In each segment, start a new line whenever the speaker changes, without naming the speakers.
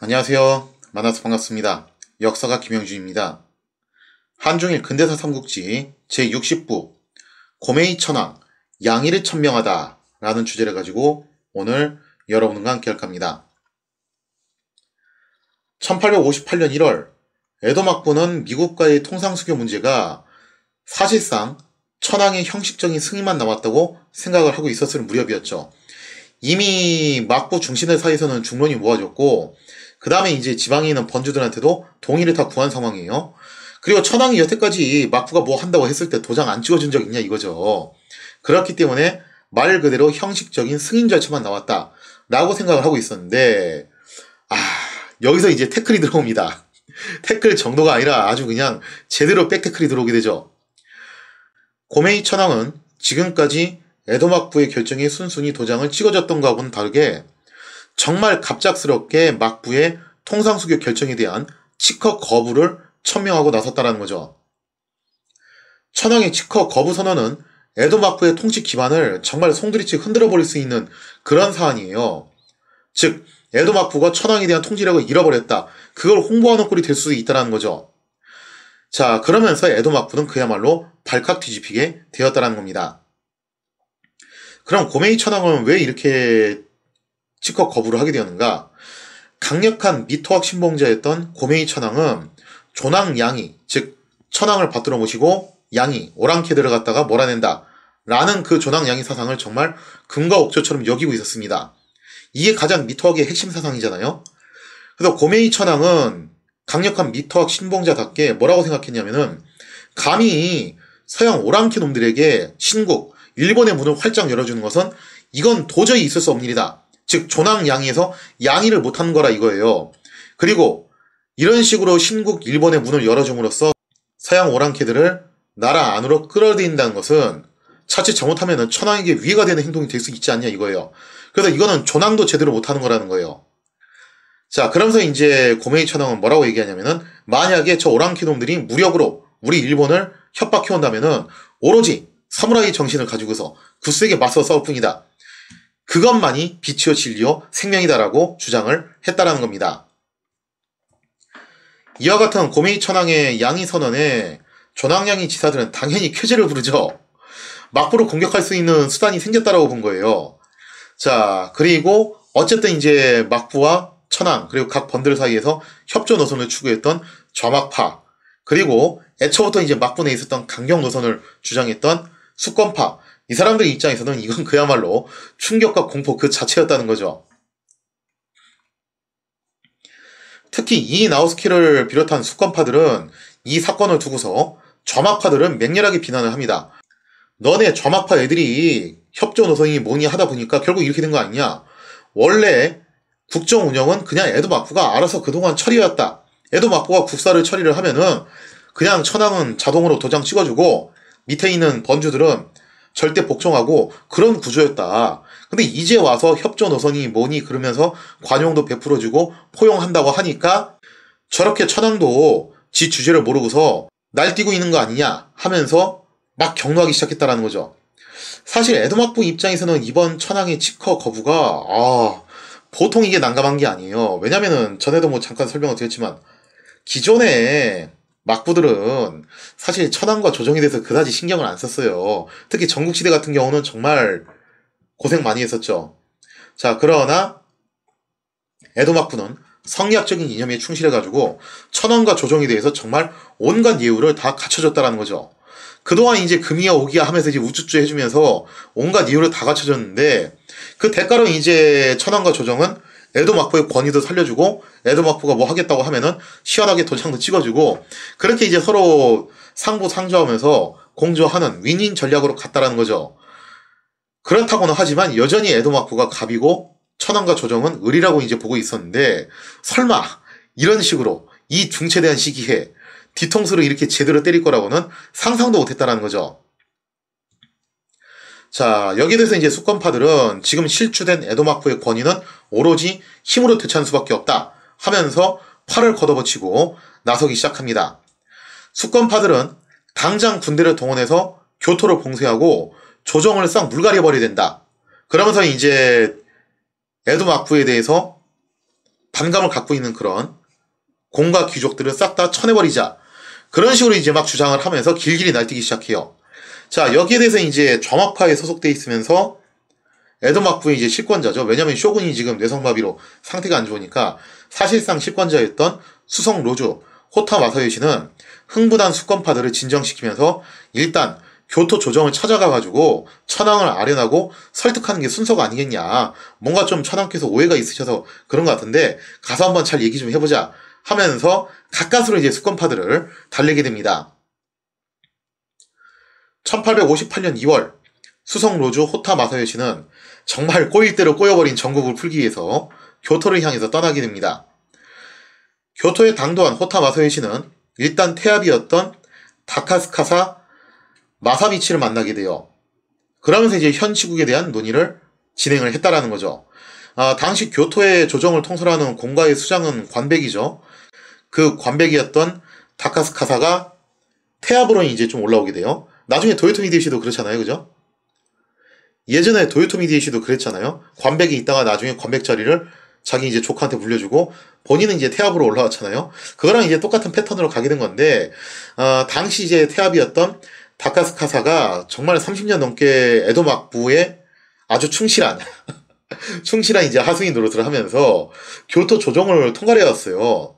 안녕하세요. 만나서 반갑습니다. 역사가 김영준입니다. 한중일 근대사 삼국지 제60부 고메이 천왕 양일을 천명하다 라는 주제를 가지고 오늘 여러분과 함께 할까합니다 1858년 1월 에도 막부는 미국과의 통상수교 문제가 사실상 천황의 형식적인 승인만 남았다고 생각을 하고 있었을 무렵이었죠. 이미 막부 중신의 사이에서는 중론이 모아졌고 그 다음에 이제 지방에 있는 번주들한테도 동의를 다 구한 상황이에요. 그리고 천황이 여태까지 막부가 뭐 한다고 했을 때 도장 안 찍어준 적 있냐 이거죠. 그렇기 때문에 말 그대로 형식적인 승인 절차만 나왔다. 라고 생각을 하고 있었는데, 아, 여기서 이제 태클이 들어옵니다. 태클 정도가 아니라 아주 그냥 제대로 백태클이 들어오게 되죠. 고메이 천황은 지금까지 에도막부의 결정에 순순히 도장을 찍어줬던 것하고는 다르게 정말 갑작스럽게 막부의 통상수교 결정에 대한 치커 거부를 천명하고 나섰다는 거죠. 천황의 치커 거부 선언은 에도 막부의 통치 기반을 정말 송두리째 흔들어 버릴 수 있는 그런 사안이에요. 즉, 에도 막부가 천황에 대한 통치력을 잃어버렸다. 그걸 홍보하는 꼴이 될 수 있다는 거죠. 자, 그러면서 에도 막부는 그야말로 발칵 뒤집히게 되었다는 겁니다. 그럼 고메이 천황은 왜 이렇게 치각 거부를 하게 되었는가 강력한 미토학 신봉자였던 고메이 천황은 조낭 양이 즉 천황을 받들어 모시고 양이 오랑캐들을 갖다가 몰아낸다 라는 그 조낭 양이 사상을 정말 금과 옥조처럼 여기고 있었습니다. 이게 가장 미토학의 핵심 사상이잖아요. 그래서 고메이 천황은 강력한 미토학 신봉자답게 뭐라고 생각했냐면은 감히 서양 오랑캐 놈들에게 신국 일본의 문을 활짝 열어주는 것은 이건 도저히 있을 수 없는 일이다. 즉 조낭양에서 양의를 못한 거라 이거예요. 그리고 이런 식으로 신국 일본의 문을 열어줌으로써 서양 오랑캐들을 나라 안으로 끌어들인다는 것은 자칫 잘못하면 천황에게 위해가 되는 행동이 될 수 있지 않냐 이거예요. 그래서 이거는 조낭도 제대로 못하는 거라는 거예요. 자 그러면서 이제 고메이 천황은 뭐라고 얘기하냐면은 만약에 저 오랑캐놈들이 무력으로 우리 일본을 협박해온다면은 오로지 사무라이 정신을 가지고서 굳세게 맞서 싸울 뿐이다. 그것만이 빛이요 진리요 생명이다라고 주장을 했다라는 겁니다. 이와 같은 고미천황의 메양의 선언에 전황양이 지사들은 당연히 쾌제를 부르죠. 막부로 공격할 수 있는 수단이 생겼다라고 본 거예요. 자, 그리고 어쨌든 이제 막부와 천황 그리고 각 번들 사이에서 협조 노선을 추구했던 좌막파 그리고 애초부터 이제 막부 내에 있었던 강경 노선을 주장했던 수권파 이 사람들 입장에서는 이건 그야말로 충격과 공포 그 자체였다는 거죠. 특히 이 나우스키를 비롯한 수권파들은 이 사건을 두고서 좌마파들은 맹렬하게 비난을 합니다. 너네 좌마파 애들이 협조 노선이 뭐니 하다 보니까 결국 이렇게 된 거 아니냐. 원래 국정 운영은 그냥 에도 마쿠가 알아서 그동안 처리해왔다. 에도 마쿠가 국사를 처리를 하면은 그냥 천황은 자동으로 도장 찍어주고 밑에 있는 번주들은 절대 복종하고 그런 구조였다. 근데 이제 와서 협조 노선이 뭐니 그러면서 관용도 베풀어주고 포용한다고 하니까 저렇게 천황도 지 주제를 모르고서 날뛰고 있는 거 아니냐 하면서 막 경로하기 시작했다라는 거죠. 사실 에드마부 입장에서는 이번 천황의 치커 거부가 아 보통 이게 난감한 게 아니에요. 왜냐면은 전에도 뭐 잠깐 설명을 드렸지만 기존에 막부들은 사실 천황과 조정에 대해서 그다지 신경을 안 썼어요. 특히 전국시대 같은 경우는 정말 고생 많이 했었죠. 자, 그러나 에도 막부는 성리학적인 이념에 충실해가지고 천황과 조정에 대해서 정말 온갖 예우를 다 갖춰줬다라는 거죠. 그동안 이제 금이야 오기야 하면서 이제 우쭈쭈 해주면서 온갖 이유를다 갖춰줬는데 그 대가로 이제 천황과 조정은 에드마부의 권위도 살려주고 에드마부가뭐 하겠다고 하면은 시원하게 도장도 찍어주고 그렇게 이제 서로 상부 상조하면서 공조하는 윈윈 전략으로 갔다라는 거죠. 그렇다고는 하지만 여전히 에드마부가 갑이고 천황과 조정은 을이라고 이제 보고 있었는데 설마 이런 식으로 이 중체대한 시기에 뒤통수를 이렇게 제대로 때릴 거라고는 상상도 못했다라는 거죠. 자, 여기에 대해서 이제 수권파들은 지금 실추된 에도마프의 권위는 오로지 힘으로 되찾을 수밖에 없다 하면서 팔을 걷어붙이고 나서기 시작합니다. 수권파들은 당장 군대를 동원해서 교토를 봉쇄하고 조정을 싹 물갈이해버려야 된다. 그러면서 이제 에도마프에 대해서 반감을 갖고 있는 그런 공과 귀족들을 싹 다 쳐내버리자. 그런 식으로 이제 막 주장을 하면서 길길이 날뛰기 시작해요. 자, 여기에 대해서 이제 좌막파에 소속돼 있으면서 에드마프의 이제 실권자죠. 왜냐면 쇼군이 지금 뇌성마비로 상태가 안 좋으니까 사실상 실권자였던 수성 로조, 호타 마사요시는 흥부단 수권파들을 진정시키면서 일단 교토 조정을 찾아가가지고 천황을 아련하고 설득하는 게 순서가 아니겠냐. 뭔가 좀 천황께서 오해가 있으셔서 그런 것 같은데 가서 한번 잘 얘기 좀 해보자 하면서 가까스로 이제 수권파들을 달래게 됩니다. 1858년 2월 수성 로주 호타 마사요 시는 정말 꼬일 대로 꼬여버린 전국을 풀기 위해서 교토를 향해서 떠나게 됩니다. 교토의 당도한 호타 마사요 시는 일단 태압이었던 다카스카사 마사미치를 만나게 돼요. 그러면서 이제 현 시국에 대한 논의를 진행을 했다라는 거죠. 아, 당시 교토의 조정을 통솔하는 공과의 수장은 관백이죠. 그 관백이었던 다카스카사가 태압으로 이제 좀 올라오게 돼요. 나중에 도요토미 디에시도 그렇잖아요. 그죠? 예전에 도요토미 디에시도 그랬잖아요. 관백이 있다가 나중에 관백 자리를 자기 이제 조카한테 물려주고 본인은 이제 태압으로 올라왔잖아요. 그거랑 이제 똑같은 패턴으로 가게 된 건데 어, 당시 이제 태압이었던 다카스카사가 정말 30년 넘게 에도 막부에 아주 충실한 충실한 이제 하승인 노릇을 하면서 교토 조정을 통과해왔어요.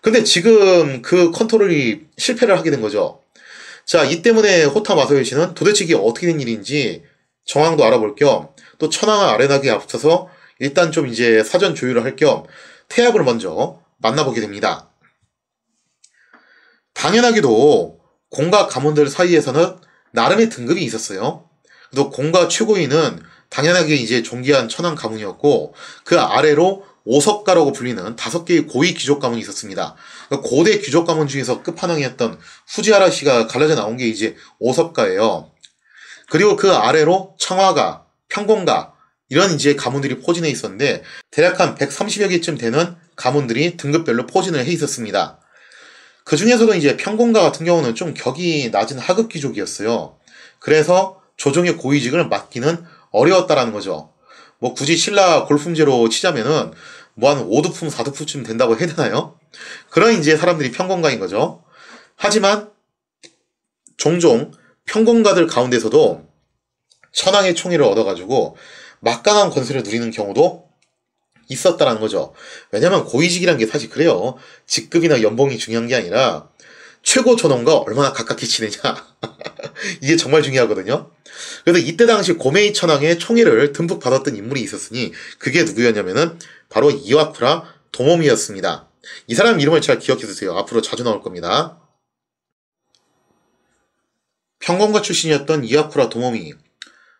근데 지금 그 컨트롤이 실패를 하게 된 거죠. 자, 이 때문에 호타 마소요시는 도대체 이게 어떻게 된 일인지 정황도 알아볼 겸 또 천황을 아련하게 앞서서 일단 좀 이제 사전 조율을 할 겸태압을 먼저 만나보게 됩니다. 당연하게도 공과 가문들 사이에서는 나름의 등급이 있었어요. 또 공과 최고위는 당연하게 이제 존귀한 천황 가문이었고 그 아래로 오석가라고 불리는 다섯 개의 고위 귀족 가문이 있었습니다. 그러니까 고대 귀족 가문 중에서 끝판왕이었던 후지하라 씨가 갈라져 나온 게 이제 오석가예요. 그리고 그 아래로 청화가, 평공가 이런 이제 가문들이 포진해 있었는데 대략 한 130여 개쯤 되는 가문들이 등급별로 포진을 해 있었습니다. 그 중에서도 이제 평공가 같은 경우는 좀 격이 낮은 하급 귀족이었어요. 그래서 조정의 고위직을 맡기는 어려웠다라는 거죠. 뭐 굳이 신라 골품제로 치자면은 뭐 한 5두품, 4두품쯤 된다고 해야 되나요? 그런 이제 사람들이 평건가인 거죠. 하지만 종종 평건가들 가운데서도 천황의 총의를 얻어가지고 막강한 권세를 누리는 경우도 있었다라는 거죠. 왜냐면 고위직이란 게 사실 그래요. 직급이나 연봉이 중요한 게 아니라 최고 전원과 얼마나 가깝게 지내냐. 이게 정말 중요하거든요. 그래서 이때 당시 고메이 천황의 총애를 듬뿍 받았던 인물이 있었으니 그게 누구였냐면은 바로 이와쿠라 도모미였습니다. 이 사람 이름을 잘 기억해 두세요. 앞으로 자주 나올 겁니다. 평건가 출신이었던 이와쿠라 도모미.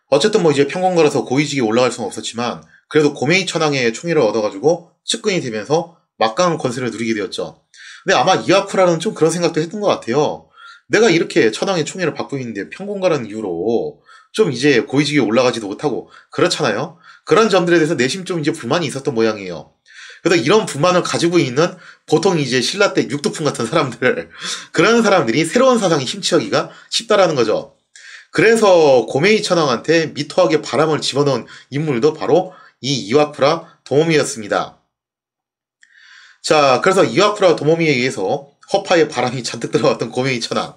어쨌든 뭐 이제 평건가라서 고위직이 올라갈 수는 없었지만 그래도 고메이 천황의 총애를 얻어가지고 측근이 되면서 막강한 권세를 누리게 되었죠. 근데 네, 아마 이와쿠라는좀 그런 생각도 했던 것 같아요. 내가 이렇게 천황의 총애를 받고 있는데 평공가라는 이유로 좀 이제 고위직에 올라가지도 못하고 그렇잖아요. 그런 점들에 대해서 내심 좀 이제 불만이 있었던 모양이에요. 그래서 이런 불만을 가지고 있는 보통 이제 신라 때육두품 같은 사람들 그런 사람들이 새로운 사상에 힘치하기가 쉽다라는 거죠. 그래서 고메이 천황한테 미토하게 바람을 집어넣은 인물도 바로 이 이와프라 도움이었습니다. 자, 그래서 이와쿠라 도모미에 의해서 허파의 바람이 잔뜩 들어왔던 고메이 천황.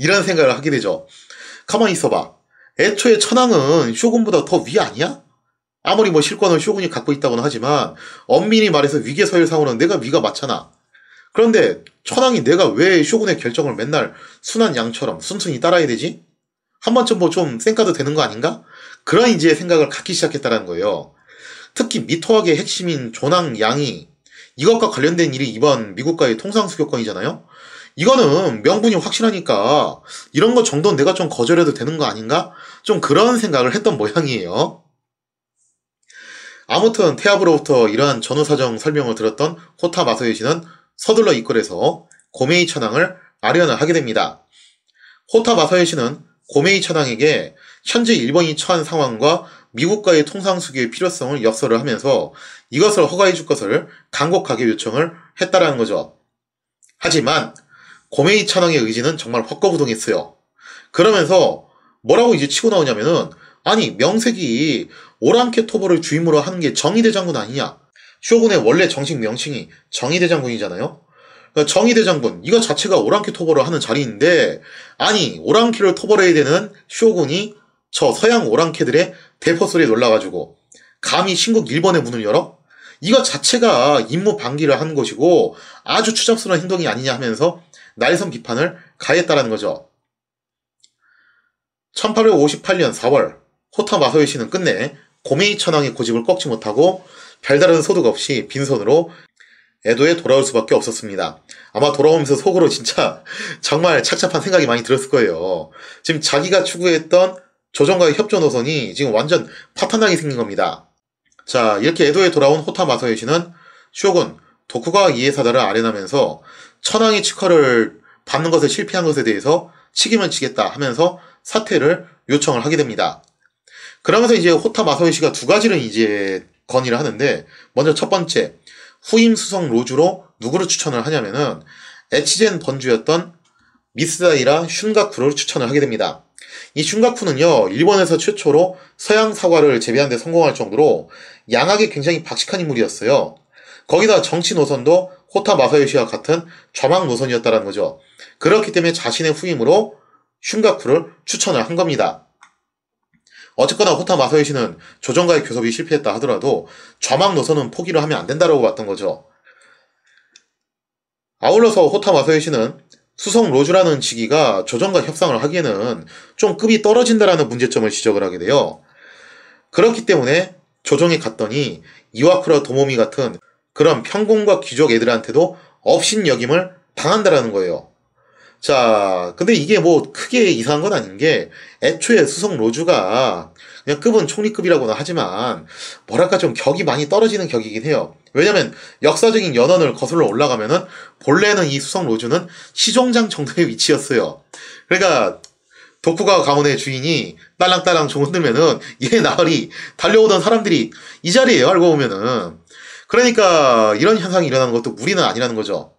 이런 생각을 하게 되죠. 가만히 있어봐. 애초에 천황은 쇼군보다 더 위 아니야? 아무리 뭐 실권을 쇼군이 갖고 있다고는 하지만 엄밀히 말해서 위계서열상으로는 내가 위가 맞잖아. 그런데 천황이 내가 왜 쇼군의 결정을 맨날 순한 양처럼 순순히 따라야 되지? 한 번쯤 뭐좀 쌩까도 되는 거 아닌가? 그런 이제 생각을 갖기 시작했다는 거예요. 특히 미토학의 핵심인 조낭 양이 이것과 관련된 일이 이번 미국과의 통상 수교권이잖아요. 이거는 명분이 확실하니까 이런 거 정도는 내가 좀 거절해도 되는 거 아닌가? 좀 그런 생각을 했던 모양이에요. 아무튼 태압으로부터 이러한 전후사정 설명을 들었던 호타 마소이 시는 서둘러 입궐해서 고메이 천황을 아련을 하게 됩니다. 호타 마사이시는 고메이 천황에게 현재 일본이 처한 상황과 미국과의 통상 수교의 필요성을 역설을 하면서 이것을 허가해 줄 것을 간곡하게 요청을 했다라는 거죠. 하지만 고메이 찬왕의 의지는 정말 확거부동했어요 그러면서 뭐라고 이제 치고 나오냐면은 아니 명색이 오랑캐 토벌을 주임으로 하는 게 정의대장군 아니냐. 쇼군의 원래 정식 명칭이 정의대장군이잖아요. 그러니까 정의대장군 이거 자체가 오랑캐 토벌을 하는 자리인데 아니 오랑캐를 토벌해야 되는 쇼군이 저 서양 오랑캐들의 대포 소리에 놀라가지고 감히 신국 1번의 문을 열어? 이것 자체가 임무 방기를 하는 것이고 아주 추잡스러운 행동이 아니냐 하면서 날선 비판을 가했다라는 거죠. 1858년 4월 호타 마소요시는 끝내 고메이 천황의 고집을 꺾지 못하고 별다른 소득 없이 빈손으로 에도에 돌아올 수밖에 없었습니다. 아마 돌아오면서 속으로 진짜 정말 착잡한 생각이 많이 들었을 거예요. 지금 자기가 추구했던 조정과의 협조 노선이 지금 완전 파탄당이 생긴 겁니다. 자 이렇게 에도에 돌아온 호타 마사요시는 쇼군 도쿠가와 이해사다를 아련하면서 천황의 치커를 받는 것에 실패한 것에 대해서 치기면 치겠다 하면서 사퇴를 요청을 하게 됩니다. 그러면서 이제 호타 마사요시가 두 가지를 이제 건의를 하는데 먼저 첫 번째 후임 수성 로주로 누구를 추천을 하냐면은 에치젠 번주였던 미스다이라 슌가쿠를 추천을 하게 됩니다. 이 슌가쿠는요, 일본에서 최초로 서양 사과를 재배한 데 성공할 정도로 양악이 굉장히 박식한 인물이었어요. 거기다 정치 노선도 호타 마사요시와 같은 좌망 노선이었다는 거죠. 그렇기 때문에 자신의 후임으로 슌가쿠를 추천을 한 겁니다. 어쨌거나 호타 마사요시는 조정과의 교섭이 실패했다 하더라도 좌망 노선은 포기를 하면 안된다고 봤던 거죠. 아울러서 호타 마사요시는 수성 로즈라는 직위가 조정과 협상을 하기에는 좀 급이 떨어진다라는 문제점을 지적을 하게 돼요. 그렇기 때문에 조정에 갔더니 이와쿠라 도모미 같은 그런 평공과 귀족 애들한테도 업신역임을 당한다라는 거예요. 자, 근데 이게 뭐 크게 이상한 건 아닌 게 애초에 수석 로즈가 그냥 급은 총리급이라고는 하지만 뭐랄까 좀 격이 많이 떨어지는 격이긴 해요. 왜냐면 역사적인 연원을 거슬러 올라가면은 본래는 이 수석 로즈는 시종장 정도의 위치였어요. 그러니까 도쿠가와 가문의 주인이 딸랑딸랑 조 흔들면은 얘나흘이 달려오던 사람들이 이 자리에요. 알고 보면은 그러니까 이런 현상이 일어나는 것도 무리는 아니라는 거죠.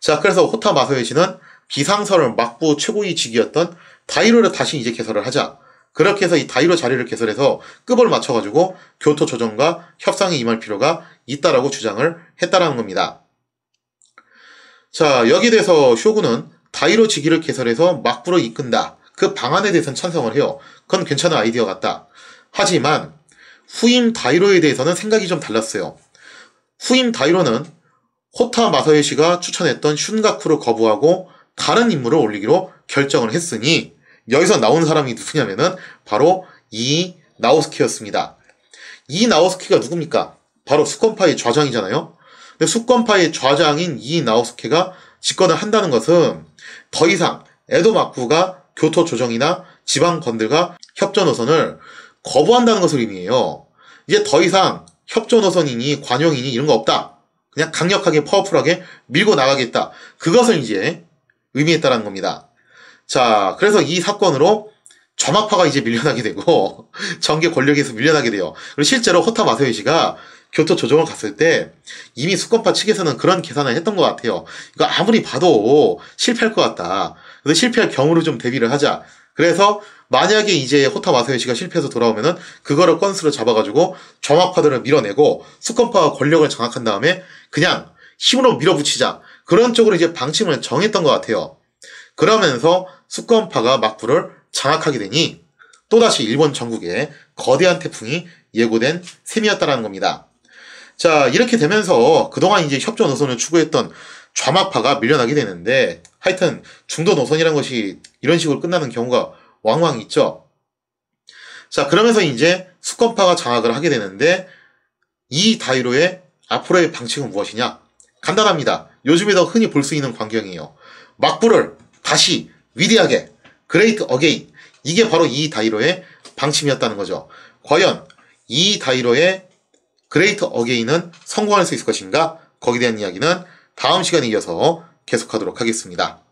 자, 그래서 호타 마소요시는 비상설을 막부 최고위직위였던 다이로를 다시 이제 개설을 하자. 그렇게 해서 이 다이로 자리를 개설해서 급을 맞춰가지고 교토 조정과 협상에 임할 필요가 있다라고 주장을 했다라는 겁니다. 자, 여기에 대해서 쇼군은 다이로 직위를 개설해서 막부로 이끈다. 그 방안에 대해서는 찬성을 해요. 그건 괜찮은 아이디어 같다. 하지만 후임 다이로에 대해서는 생각이 좀 달랐어요. 후임 다이로는 호타 마사요시가 추천했던 슌가쿠를 거부하고 다른 인물을 올리기로 결정을 했으니 여기서 나온 사람이 누구냐면은 바로 이나우스키였습니다이나우스키가 누굽니까? 바로 수권파의 좌장이잖아요. 근데 수권파의 좌장인 이나우스키가 집권을 한다는 것은 더 이상 에도 막부가 교토 조정이나 지방권들과 협조 노선을 거부한다는 것을 의미해요. 이제 더 이상 협조 노선이니 관용이니 이런 거 없다. 그냥 강력하게 파워풀하게 밀고 나가겠다. 그것을 이제 의미했다는 겁니다. 자, 그래서 이 사건으로 좌막파가 이제 밀려나게 되고 정계 권력에서 밀려나게 돼요. 그리고 실제로 호타 마세요씨가 교토 조정을 갔을 때 이미 수권파 측에서는 그런 계산을 했던 것 같아요. 이거 아무리 봐도 실패할 것 같다. 그래서 실패할 경우를 좀 대비를 하자. 그래서 만약에 이제 호타 마세요씨가 실패해서 돌아오면은 그거를 건수로 잡아가지고 좌막파들을 밀어내고 수권파와 권력을 장악한 다음에 그냥 힘으로 밀어붙이자. 그런 쪽으로 이제 방침을 정했던 것 같아요. 그러면서 수권파가 막부를 장악하게 되니 또다시 일본 전국에 거대한 태풍이 예고된 셈이었다라는 겁니다. 자, 이렇게 되면서 그동안 이제 협조 노선을 추구했던 좌막파가 밀려나게 되는데 하여튼 중도 노선이란 것이 이런 식으로 끝나는 경우가 왕왕 있죠. 자, 그러면서 이제 수권파가 장악을 하게 되는데 이 다이로의 앞으로의 방침은 무엇이냐? 간단합니다. 요즘에 더 흔히 볼 수 있는 광경이에요. 막부를 다시 위대하게 그레이트 어게인 이게 바로 이 다이로의 방침이었다는 거죠. 과연 이 다이로의 그레이트 어게인은 성공할 수 있을 것인가? 거기에 대한 이야기는 다음 시간에 이어서 계속하도록 하겠습니다.